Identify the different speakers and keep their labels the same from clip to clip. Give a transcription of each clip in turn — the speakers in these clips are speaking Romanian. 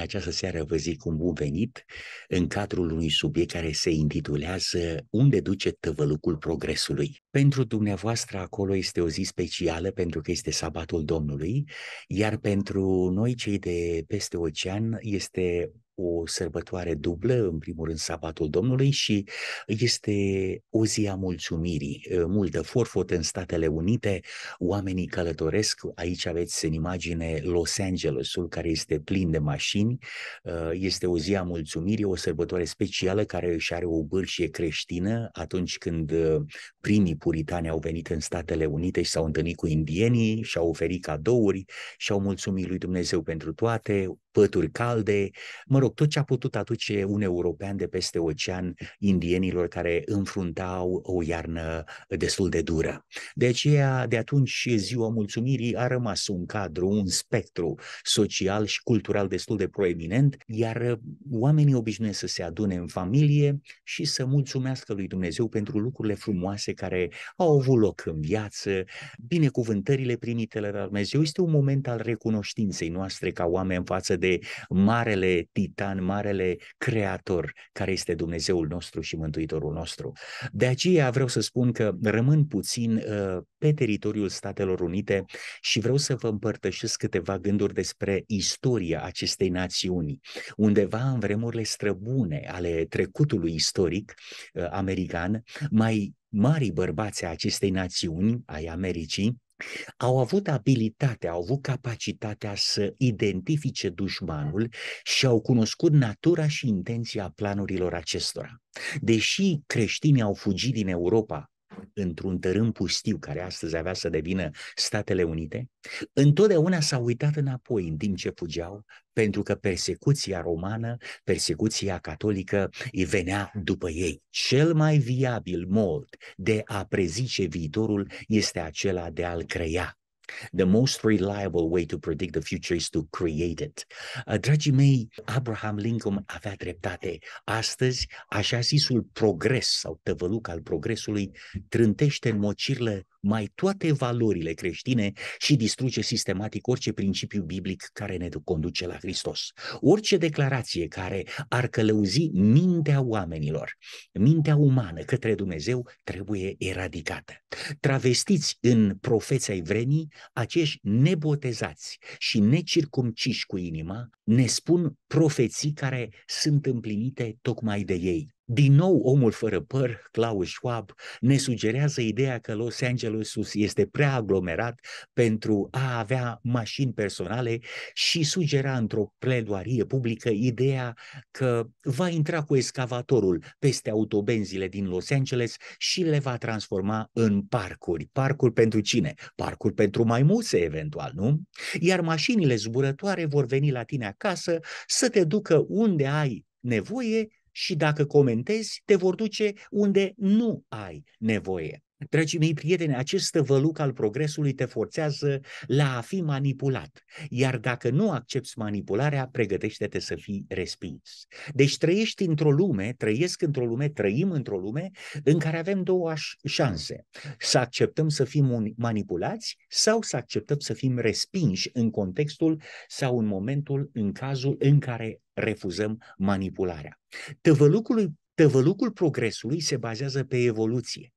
Speaker 1: această seară vă zic un bun venit în cadrul unui subiect care se intitulează Unde duce tăvălucul progresului? Pentru dumneavoastră acolo este o zi specială pentru că este sabatul Domnului, iar pentru noi cei de peste ocean este o sărbătoare dublă, în primul rând sabatul Domnului și este o zi a mulțumirii, multă forfot în Statele Unite, oamenii călătoresc, aici aveți în imagine Los Angelesul care este plin de mașini, este o zi a mulțumirii, o sărbătoare specială care își are o bârșie creștină atunci când primii puritani au venit în Statele Unite și s-au întâlnit cu indienii, și-au oferit cadouri, și-au mulțumit lui Dumnezeu pentru toate, pături calde, mă rog, rog, tot ce a putut aduce un european de peste ocean indienilor care înfruntau o iarnă destul de dură. De aceea, de atunci, Ziua Mulțumirii a rămas un cadru, un spectru social și cultural destul de proeminent, iar uh, oamenii obișnuiesc să se adune în familie și să mulțumească lui Dumnezeu pentru lucrurile frumoase care au avut loc în viață, binecuvântările primite la Dumnezeu. Este un moment al recunoștinței noastre ca oameni în față de marele titan uita în marele creator care este Dumnezeul nostru și Mântuitorul nostru. De aceea vreau să spun că rămân puțin uh, pe teritoriul Statelor Unite și vreau să vă împărtășesc câteva gânduri despre istoria acestei națiuni. Undeva în vremurile străbune ale trecutului istoric uh, american, mai marii bărbați a acestei națiuni, ai Americii, au avut abilitatea, au avut capacitatea să identifice dușmanul și au cunoscut natura și intenția planurilor acestora. Deși creștinii au fugit din Europa într-un tărâm pustiu care astăzi avea să devină Statele Unite, întotdeauna s-a uitat înapoi în timp ce fugeau, pentru că persecuția romană, persecuția catolică îi venea după ei. Cel mai viabil mod de a prezice viitorul este acela de a-l crea The most reliable way to predict the future is to create it. Uh, dragii mei, Abraham Lincoln avea dreptate. Astăzi, așa zisul progres sau tăvăluc al progresului trântește în mocirlă mai toate valorile creștine și distruge sistematic orice principiu biblic care ne conduce la Hristos. Orice declarație care ar călăuzi mintea oamenilor, mintea umană către Dumnezeu, trebuie eradicată. Travestiți în profeția ai vremii, acești nebotezați și necircumciși cu inima, ne spun profeții care sunt împlinite tocmai de ei. Din nou, omul fără păr, Klaus Schwab, ne sugerează ideea că Los Angeles este prea aglomerat pentru a avea mașini personale și sugera într-o pledoarie publică ideea că va intra cu escavatorul peste autobenzile din Los Angeles și le va transforma în parcuri. Parcuri pentru cine? Parcuri pentru maimuțe, eventual, nu? Iar mașinile zburătoare vor veni la tine acasă să te ducă unde ai nevoie și dacă comentezi, te vor duce unde nu ai nevoie. Dragii mei prieteni, acest văluc al progresului te forțează la a fi manipulat, iar dacă nu accepti manipularea, pregătește-te să fii respins. Deci trăiești într-o lume, trăiesc într-o lume, trăim într-o lume în care avem două șanse. Să acceptăm să fim manipulați sau să acceptăm să fim respinși în contextul sau în momentul, în cazul în care refuzăm manipularea. Tăvălucului Tăvălucul progresului se bazează pe evoluție.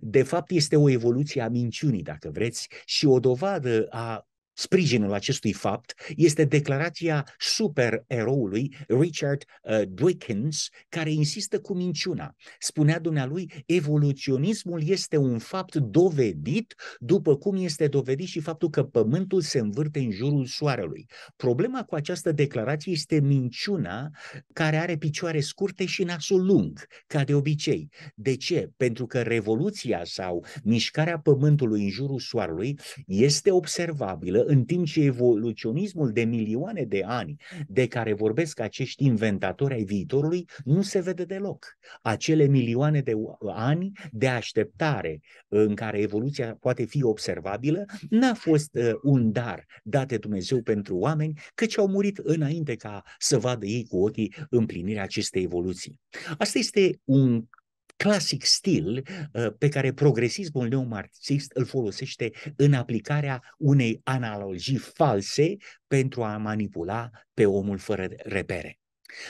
Speaker 1: De fapt, este o evoluție a minciunii, dacă vreți, și o dovadă a sprijinul acestui fapt este declarația supereroului Richard uh, Dawkins, care insistă cu minciuna. Spunea dumnealui, evoluționismul este un fapt dovedit, după cum este dovedit și faptul că Pământul se învârte în jurul Soarelui. Problema cu această declarație este minciuna care are picioare scurte și nasul lung, ca de obicei. De ce? Pentru că revoluția sau mișcarea Pământului în jurul Soarelui este observabilă în timp ce evoluționismul de milioane de ani de care vorbesc acești inventatori ai viitorului nu se vede deloc. Acele milioane de ani de așteptare uh, în care evoluția poate fi observabilă n-a fost uh, un dar dat de Dumnezeu pentru oameni, căci au murit înainte ca să vadă ei cu ochii împlinirea acestei evoluții. Asta este un clasic stil uh, pe care progresismul neomarxist îl folosește în aplicarea unei analogii false pentru a manipula pe omul fără repere.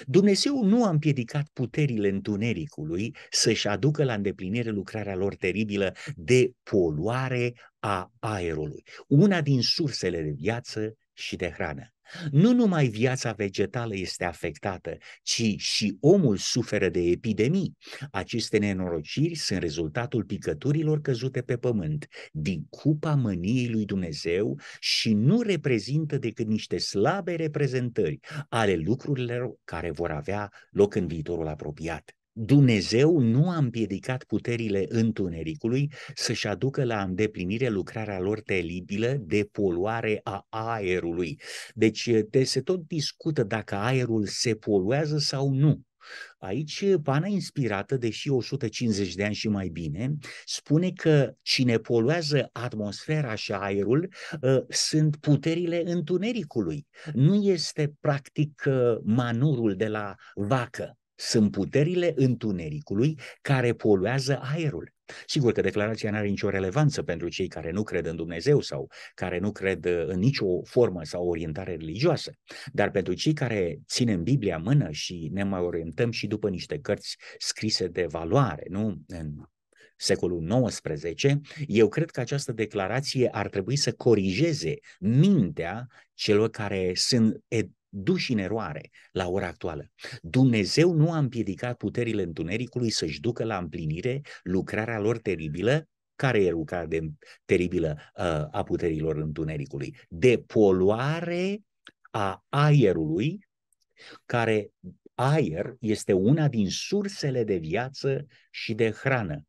Speaker 1: Dumnezeu nu a împiedicat puterile întunericului să-și aducă la îndeplinire lucrarea lor teribilă de poluare a aerului, una din sursele de viață și de hrană. Nu numai viața vegetală este afectată, ci și omul suferă de epidemii. Aceste nenorociri sunt rezultatul picăturilor căzute pe pământ, din cupa mâniei lui Dumnezeu și nu reprezintă decât niște slabe reprezentări ale lucrurilor care vor avea loc în viitorul apropiat. Dumnezeu nu a împiedicat puterile întunericului să-și aducă la îndeplinire lucrarea lor teribilă de poluare a aerului. Deci de se tot discută dacă aerul se poluează sau nu. Aici, pana inspirată, deși 150 de ani și mai bine, spune că cine poluează atmosfera și aerul ă, sunt puterile întunericului. Nu este practic ă, manurul de la vacă. Sunt puterile întunericului care poluează aerul. Sigur că declarația nu are nicio relevanță pentru cei care nu cred în Dumnezeu sau care nu cred uh, în nicio formă sau orientare religioasă, dar pentru cei care ținem Biblia în mână și ne mai orientăm și după niște cărți scrise de valoare, nu? În secolul XIX, eu cred că această declarație ar trebui să corijeze mintea celor care sunt duși în eroare la ora actuală. Dumnezeu nu a împiedicat puterile întunericului să-și ducă la împlinire lucrarea lor teribilă, care e lucrarea de, teribilă uh, a puterilor întunericului? De poluare a aerului, care aer este una din sursele de viață și de hrană.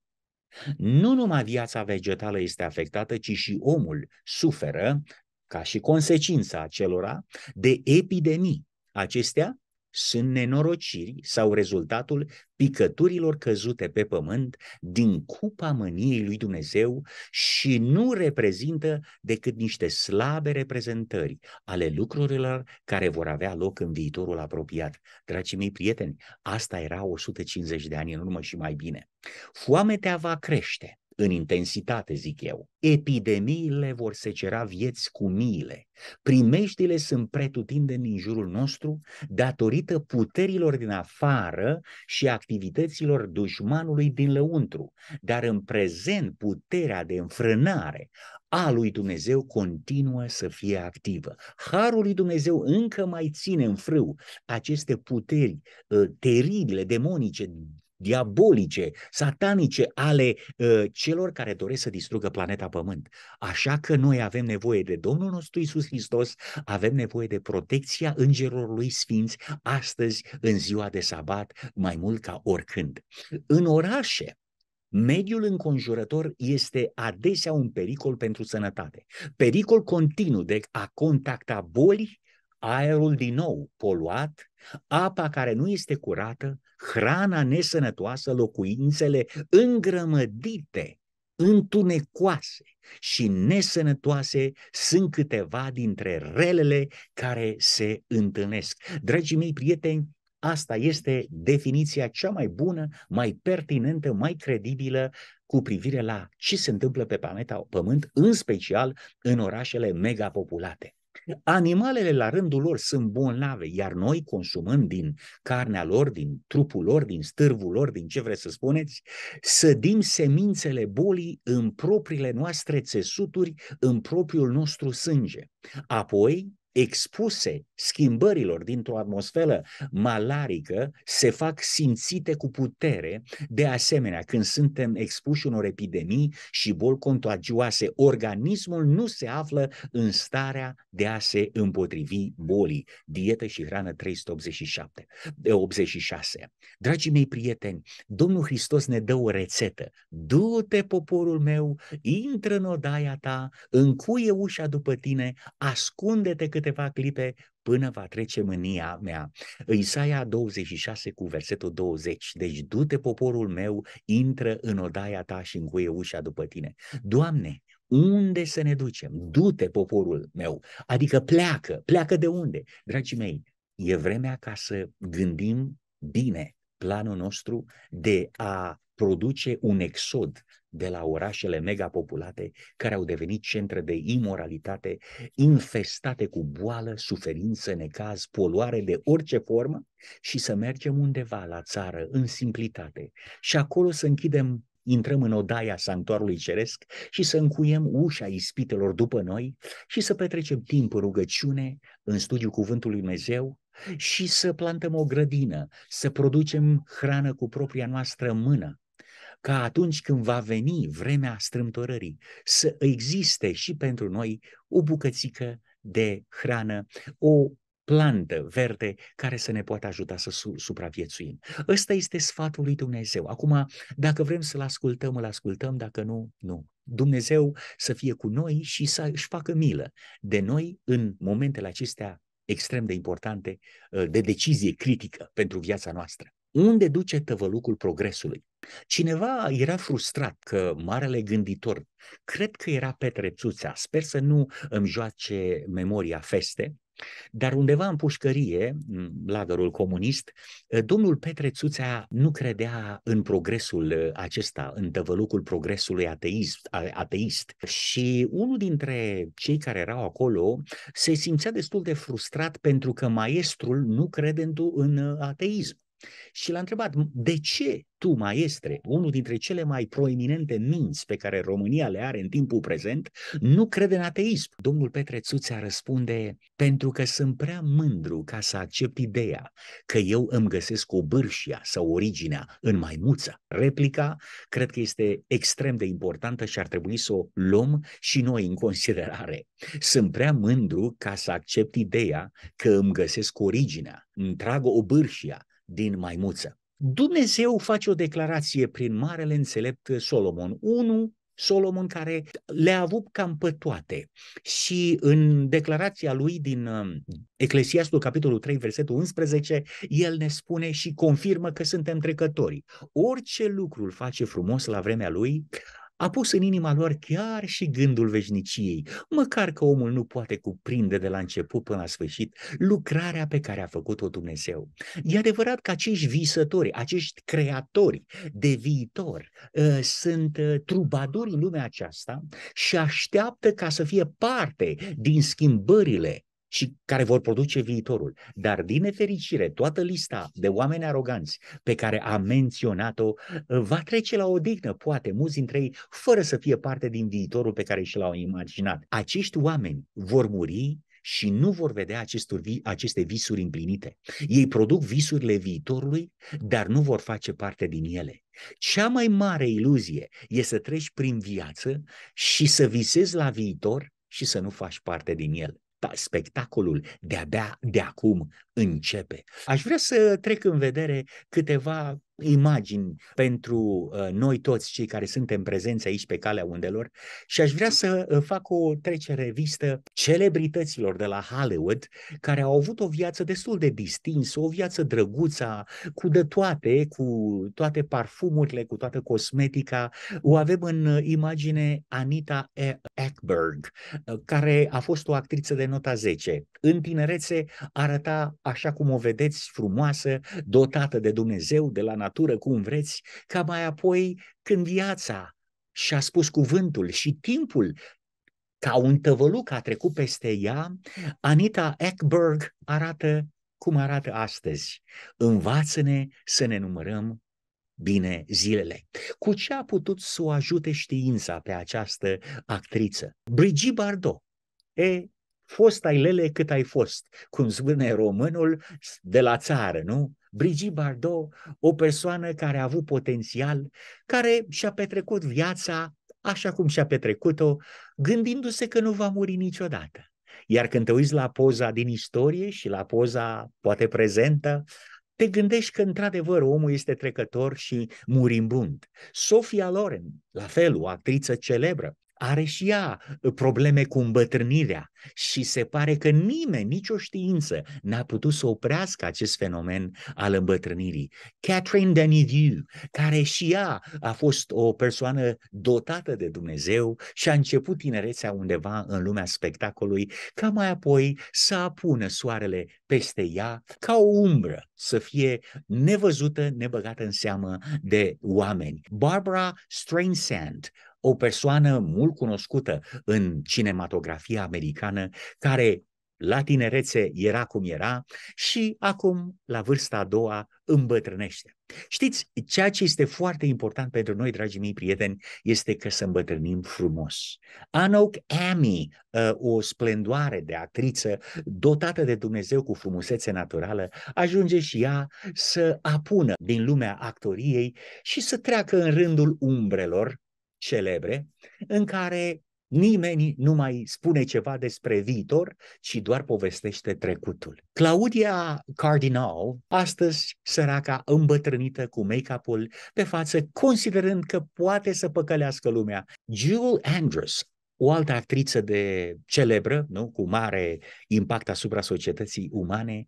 Speaker 1: Nu numai viața vegetală este afectată, ci și omul suferă ca și consecința acelora, de epidemii. Acestea sunt nenorociri sau rezultatul picăturilor căzute pe pământ din cupa mâniei lui Dumnezeu și nu reprezintă decât niște slabe reprezentări ale lucrurilor care vor avea loc în viitorul apropiat. Dragii mei prieteni, asta era 150 de ani în urmă și mai bine. Foametea va crește, în intensitate, zic eu. Epidemiile vor secera vieți cu miile. Primeștile sunt pretutindeni în jurul nostru datorită puterilor din afară și activităților dușmanului din lăuntru. Dar în prezent puterea de înfrânare a lui Dumnezeu continuă să fie activă. Harul lui Dumnezeu încă mai ține în frâu aceste puteri ă, teribile, demonice, diabolice, satanice ale uh, celor care doresc să distrugă planeta Pământ. Așa că noi avem nevoie de Domnul nostru Isus Hristos, avem nevoie de protecția îngerilor lui sfinți astăzi, în ziua de sabat, mai mult ca oricând. În orașe, Mediul înconjurător este adesea un pericol pentru sănătate. Pericol continuu de a contacta bolii, aerul din nou poluat, apa care nu este curată, hrana nesănătoasă, locuințele îngrămădite, întunecoase și nesănătoase sunt câteva dintre relele care se întâlnesc. Dragii mei prieteni, asta este definiția cea mai bună, mai pertinentă, mai credibilă cu privire la ce se întâmplă pe planeta Pământ, în special în orașele megapopulate. Animalele la rândul lor sunt bolnave, iar noi consumăm din carnea lor, din trupul lor, din stârvul lor, din ce vreți să spuneți, sădim semințele bolii în propriile noastre țesuturi, în propriul nostru sânge. Apoi, expuse schimbărilor dintr-o atmosferă malarică se fac simțite cu putere. De asemenea, când suntem expuși unor epidemii și boli contagioase, organismul nu se află în starea de a se împotrivi bolii. Dietă și hrană 387, de 86. Dragii mei prieteni, Domnul Hristos ne dă o rețetă. Du-te, poporul meu, intră în odaia ta, încuie ușa după tine, ascunde-te câte câteva clipe până va trece mânia mea. Isaia 26 cu versetul 20. Deci du-te poporul meu, intră în odaia ta și încuie ușa după tine. Doamne, unde să ne ducem? Du-te poporul meu. Adică pleacă. Pleacă de unde? Dragii mei, e vremea ca să gândim bine planul nostru de a produce un exod de la orașele megapopulate care au devenit centre de imoralitate, infestate cu boală, suferință, necaz, poluare de orice formă și să mergem undeva la țară, în simplitate. Și acolo să închidem intrăm în odaia sanctuarului ceresc și să încuiem ușa ispitelor după noi și să petrecem timp în rugăciune, în studiul cuvântului Dumnezeu și să plantăm o grădină, să producem hrană cu propria noastră mână, ca atunci când va veni vremea strâmtorării să existe și pentru noi o bucățică de hrană, o plantă verde care să ne poată ajuta să supraviețuim. Ăsta este sfatul lui Dumnezeu. Acum, dacă vrem să-l ascultăm, îl ascultăm, dacă nu, nu. Dumnezeu să fie cu noi și să-și facă milă de noi în momentele acestea extrem de importante uh, de decizie critică pentru viața noastră. Unde duce tăvălucul progresului? Cineva era frustrat că marele gânditor, cred că era Petre Țuța, sper să nu îmi joace memoria feste, dar undeva în pușcărie, lagărul comunist, domnul Petre Țuțea nu credea în progresul acesta, în tăvălucul progresului ateist, ateist. Și unul dintre cei care erau acolo se simțea destul de frustrat pentru că maestrul nu crede în ateism. Și l-a întrebat, de ce tu, maestre, unul dintre cele mai proeminente minți pe care România le are în timpul prezent, nu crede în ateism? Domnul Petre Țuțea răspunde, pentru că sunt prea mândru ca să accept ideea că eu îmi găsesc o bârșia sau originea în maimuță. Replica cred că este extrem de importantă și ar trebui să o luăm și noi în considerare. Sunt prea mândru ca să accept ideea că îmi găsesc originea, îmi trag o bârșia din maimuță. Dumnezeu face o declarație prin marele înțelept Solomon unul Solomon care le-a avut cam pe toate. Și în declarația lui din um, Eclesiastul capitolul 3, versetul 11, el ne spune și confirmă că suntem trecători. Orice lucru îl face frumos la vremea lui, a pus în inima lor chiar și gândul veșniciei, măcar că omul nu poate cuprinde de la început până la sfârșit lucrarea pe care a făcut-o Dumnezeu. E adevărat că acești visători, acești creatori de viitor ă, sunt ă, trubaduri în lumea aceasta și așteaptă ca să fie parte din schimbările și care vor produce viitorul. Dar, din nefericire, toată lista de oameni aroganți pe care am menționat-o uh, va trece la o dignă, poate, mulți dintre ei, fără să fie parte din viitorul pe care și l-au imaginat. Acești oameni vor muri și nu vor vedea acestor, aceste visuri împlinite. Ei produc visurile viitorului, dar nu vor face parte din ele. Cea mai mare iluzie e să treci prin viață și să visezi la viitor și să nu faci parte din el spectacolul de-abia de acum începe. Aș vrea să trec în vedere câteva imagini pentru uh, noi toți cei care suntem prezenți aici pe calea undelor și aș vrea să uh, fac o trecere revistă celebrităților de la Hollywood care au avut o viață destul de distinsă, o viață drăguță, cu de toate, cu toate parfumurile, cu toată cosmetica. O avem în uh, imagine Anita Ekberg, care a fost o actriță de nota 10. În tinerețe arăta așa cum o vedeți, frumoasă, dotată de Dumnezeu, de la natură, cum vreți, ca mai apoi când viața și-a spus cuvântul și timpul ca un tăvăluc a trecut peste ea, Anita Ekberg arată cum arată astăzi. Învață-ne să ne numărăm bine zilele. Cu ce a putut să o ajute știința pe această actriță? Brigitte Bardot. E, fost ai lele cât ai fost, cum spune românul de la țară, nu? Brigitte Bardot, o persoană care a avut potențial, care și-a petrecut viața așa cum și-a petrecut-o, gândindu-se că nu va muri niciodată. Iar când te uiți la poza din istorie și la poza poate prezentă, te gândești că, într-adevăr, omul este trecător și murimbund. Sofia Loren, la fel, o actriță celebră, are și ea uh, probleme cu îmbătrânirea și se pare că nimeni, nicio știință, n-a putut să oprească acest fenomen al îmbătrânirii. Catherine Deneuve, care și ea a fost o persoană dotată de Dumnezeu și a început tinerețea undeva în lumea spectacolului, ca mai apoi să apună soarele peste ea ca o umbră, să fie nevăzută, nebăgată în seamă de oameni. Barbara Streisand, o persoană mult cunoscută în cinematografia americană, care la tinerețe era cum era și acum, la vârsta a doua, îmbătrânește. Știți, ceea ce este foarte important pentru noi, dragii mei prieteni, este că să îmbătrânim frumos. Anouk Amy, ă, o splendoare de actriță dotată de Dumnezeu cu frumusețe naturală, ajunge și ea să apună din lumea actoriei și să treacă în rândul umbrelor celebre, în care nimeni nu mai spune ceva despre viitor, ci doar povestește trecutul. Claudia Cardinal, astăzi săraca îmbătrânită cu make-up-ul pe față, considerând că poate să păcălească lumea. Jewel Andrews, o altă actriță de celebră, nu? cu mare impact asupra societății umane,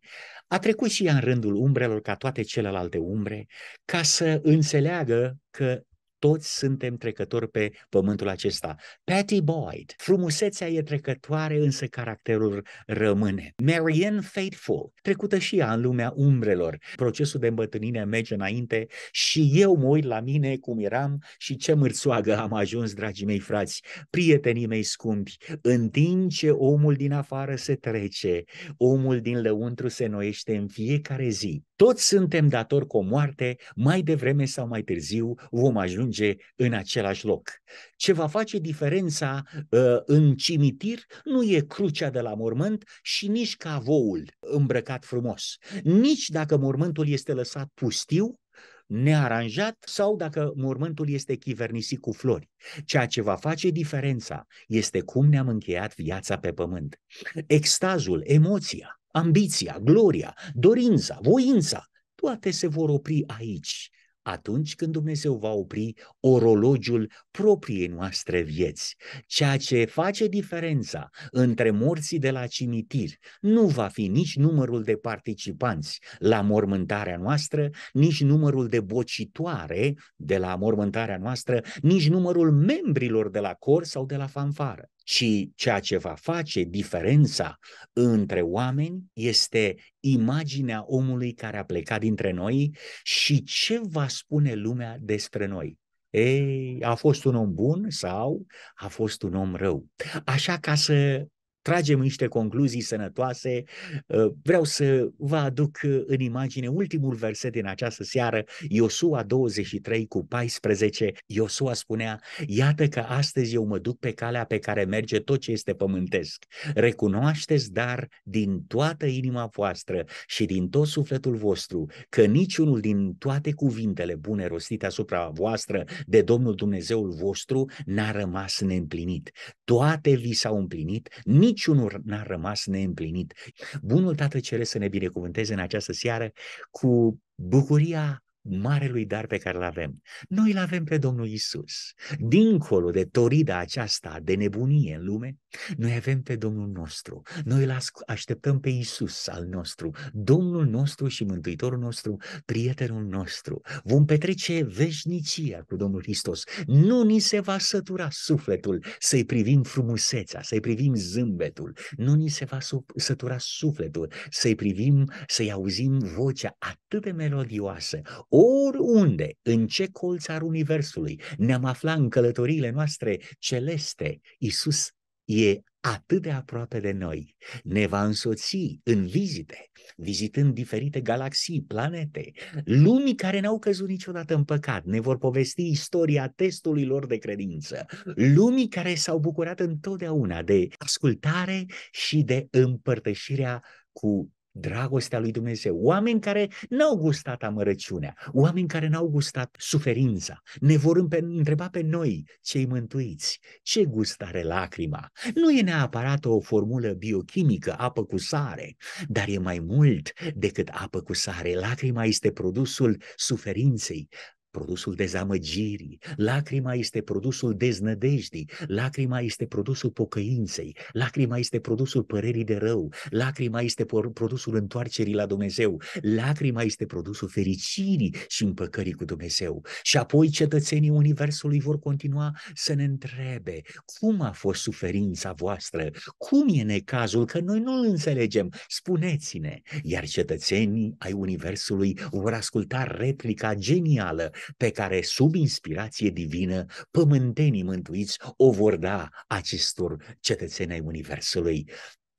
Speaker 1: a trecut și ea în rândul umbrelor ca toate celelalte umbre, ca să înțeleagă că toți suntem trecători pe pământul acesta. Patty Boyd, frumusețea e trecătoare, însă caracterul rămâne. Marianne Faithful, trecută și ea în lumea umbrelor. Procesul de îmbătrânire merge înainte și eu mă uit la mine cum eram și ce mârțoagă am ajuns, dragii mei frați, prietenii mei scumpi. În timp ce omul din afară se trece, omul din lăuntru se noiește în fiecare zi. Toți suntem datori cu o moarte, mai devreme sau mai târziu vom ajunge în același loc. Ce va face diferența uh, în cimitir nu e crucea de la mormânt și nici cavoul îmbrăcat frumos. Nici dacă mormântul este lăsat pustiu, nearanjat sau dacă mormântul este chivernisit cu flori. Ceea ce va face diferența este cum ne-am încheiat viața pe pământ. Extazul, emoția, ambiția, gloria, dorința, voința, toate se vor opri aici, atunci când Dumnezeu va opri orologiul propriei noastre vieți. Ceea ce face diferența între morții de la cimitir nu va fi nici numărul de participanți la mormântarea noastră, nici numărul de bocitoare de la mormântarea noastră, nici numărul membrilor de la cor sau de la fanfară ci ceea ce va face diferența între oameni este imaginea omului care a plecat dintre noi și ce va spune lumea despre noi. Ei, a fost un om bun sau a fost un om rău. Așa ca să tragem niște concluzii sănătoase. Uh, vreau să vă aduc uh, în imagine ultimul verset din această seară, Iosua 23 cu 14. Iosua spunea, iată că astăzi eu mă duc pe calea pe care merge tot ce este pământesc. Recunoașteți dar din toată inima voastră și din tot sufletul vostru că niciunul din toate cuvintele bune rostite asupra voastră de Domnul Dumnezeul vostru n-a rămas neîmplinit. Toate vi s-au împlinit, nici niciunul n-a rămas neîmplinit. Bunul Tată Ceresc să ne binecuvânteze în această seară cu bucuria marelui dar pe care îl avem. Noi îl avem pe Domnul Isus. Dincolo de torida aceasta de nebunie în lume, noi avem pe Domnul nostru. Noi îl așteptăm pe Isus al nostru, Domnul nostru și Mântuitorul nostru, prietenul nostru. Vom petrece veșnicia cu Domnul Hristos. Nu ni se va sătura sufletul să-i privim frumusețea, să-i privim zâmbetul. Nu ni se va sătura sufletul să-i privim, să-i auzim vocea atât de melodioasă, oriunde, în ce colț al Universului ne-am aflat în călătoriile noastre celeste, Isus e atât de aproape de noi, ne va însoți în vizite, vizitând diferite galaxii, planete, lumii care n-au căzut niciodată în păcat, ne vor povesti istoria testului lor de credință, lumii care s-au bucurat întotdeauna de ascultare și de împărtășirea cu dragostea lui Dumnezeu, oameni care n-au gustat amărăciunea, oameni care n-au gustat suferința, ne vor întreba pe noi, cei mântuiți, ce gust are lacrima. Nu e neapărat o formulă biochimică, apă cu sare, dar e mai mult decât apă cu sare. Lacrima este produsul suferinței, produsul dezamăgirii, lacrima este produsul deznădejdii, lacrima este produsul pocăinței, lacrima este produsul părerii de rău, lacrima este produsul întoarcerii la Dumnezeu, lacrima este produsul fericirii și împăcării cu Dumnezeu. Și apoi cetățenii Universului vor continua să ne întrebe cum a fost suferința voastră, cum e necazul, că noi nu-l înțelegem, spuneți-ne. Iar cetățenii ai Universului vor asculta replica genială pe care sub inspirație divină pământenii mântuiți o vor da acestor cetățeni ai Universului.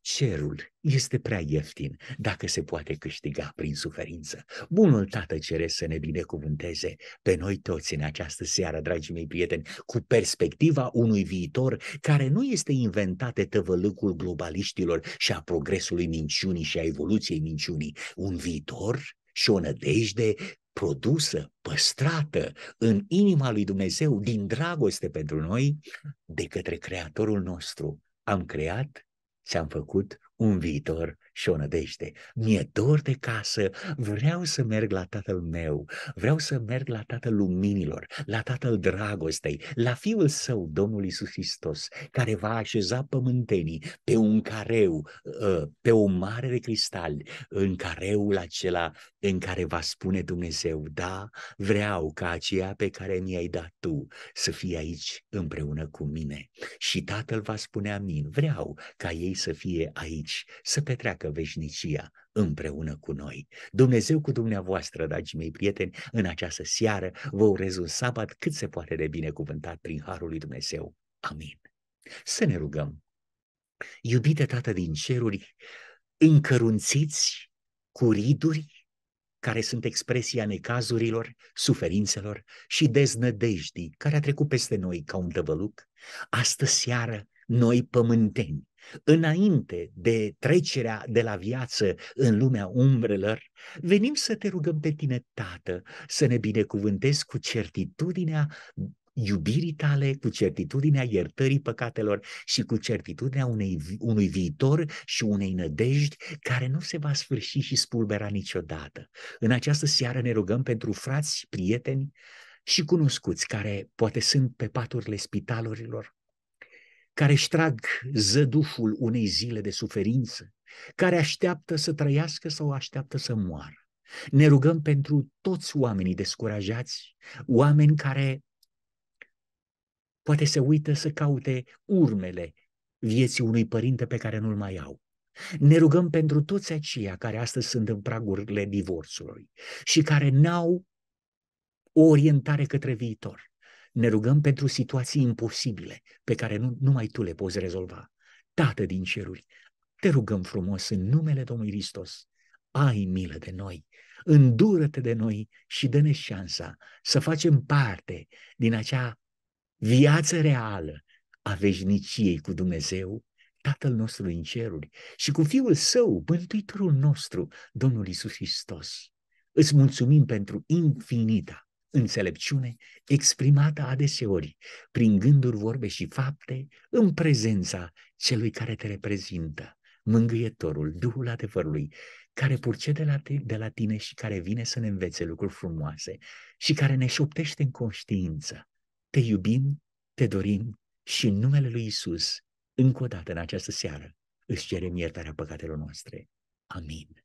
Speaker 1: Cerul este prea ieftin dacă se poate câștiga prin suferință. Bunul Tată cere să ne binecuvânteze pe noi toți în această seară, dragii mei prieteni, cu perspectiva unui viitor care nu este inventat de tăvălâcul globaliștilor și a progresului minciunii și a evoluției minciunii. Un viitor și o nădejde produsă, păstrată în inima lui Dumnezeu din dragoste pentru noi de către Creatorul nostru. Am creat și am făcut un viitor și o nădejde. Mi-e dor de casă, vreau să merg la tatăl meu, vreau să merg la tatăl luminilor, la tatăl dragostei, la fiul său, Domnul Isus Hristos, care va așeza pământenii pe un careu, ă, pe o mare de cristal, în careul acela în care va spune Dumnezeu, da, vreau ca aceea pe care mi-ai dat tu să fie aici împreună cu mine. Și tatăl va spune amin, vreau ca ei să fie aici aici să petreacă veșnicia împreună cu noi. Dumnezeu cu dumneavoastră, dragii mei prieteni, în această seară vă urez un sabat cât se poate de binecuvântat prin Harul lui Dumnezeu. Amin. Să ne rugăm. Iubite Tată din ceruri, încărunțiți cu riduri care sunt expresia necazurilor, suferințelor și deznădejdii care a trecut peste noi ca un tăvăluc, astă seară noi pământeni Înainte de trecerea de la viață în lumea umbrelor, venim să te rugăm pe tine, Tată, să ne binecuvântezi cu certitudinea iubirii tale, cu certitudinea iertării păcatelor și cu certitudinea unei, unui viitor și unei nădejdi care nu se va sfârși și spulbera niciodată. În această seară ne rugăm pentru frați, prieteni și cunoscuți care poate sunt pe paturile spitalurilor, care își trag zăduful unei zile de suferință, care așteaptă să trăiască sau așteaptă să moară. Ne rugăm pentru toți oamenii descurajați, oameni care poate se uită să caute urmele vieții unui părinte pe care nu-l mai au. Ne rugăm pentru toți aceia care astăzi sunt în pragurile divorțului și care n-au o orientare către viitor ne rugăm pentru situații imposibile pe care nu, numai Tu le poți rezolva. Tată din ceruri, te rugăm frumos în numele Domnului Hristos, ai milă de noi, îndură-te de noi și dă-ne șansa să facem parte din acea viață reală a veșniciei cu Dumnezeu, Tatăl nostru din ceruri și cu Fiul Său, Mântuitorul nostru, Domnul Isus Hristos. Îți mulțumim pentru infinita înțelepciune exprimată adeseori prin gânduri, vorbe și fapte în prezența celui care te reprezintă, mângâietorul, Duhul adevărului, care purcede la te, de la tine și care vine să ne învețe lucruri frumoase și care ne șoptește în conștiință. Te iubim, te dorim și în numele lui Isus, încă o dată în această seară, îți cerem iertarea păcatelor noastre. Amin.